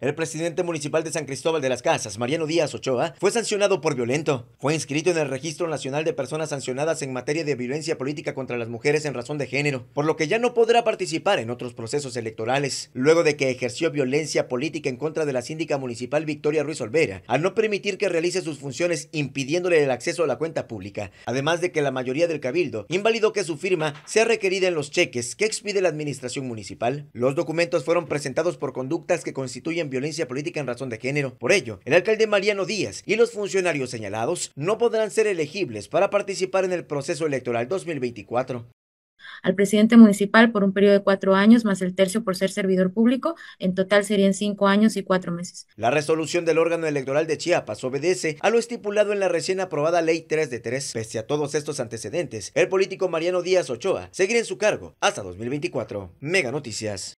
El presidente municipal de San Cristóbal de las Casas, Mariano Díaz Ochoa, fue sancionado por violento. Fue inscrito en el Registro Nacional de Personas Sancionadas en materia de violencia política contra las mujeres en razón de género, por lo que ya no podrá participar en otros procesos electorales, luego de que ejerció violencia política en contra de la síndica municipal Victoria Ruiz Olvera, al no permitir que realice sus funciones impidiéndole el acceso a la cuenta pública, además de que la mayoría del cabildo invalidó que su firma sea requerida en los cheques que expide la administración municipal. Los documentos fueron presentados por conductas que constituyen violencia política en razón de género. Por ello, el alcalde Mariano Díaz y los funcionarios señalados no podrán ser elegibles para participar en el proceso electoral 2024 al presidente municipal por un periodo de cuatro años, más el tercio por ser servidor público, en total serían cinco años y cuatro meses. La resolución del órgano electoral de Chiapas obedece a lo estipulado en la recién aprobada Ley 3 de 3. Pese a todos estos antecedentes, el político Mariano Díaz Ochoa seguirá en su cargo hasta 2024. Mega Noticias.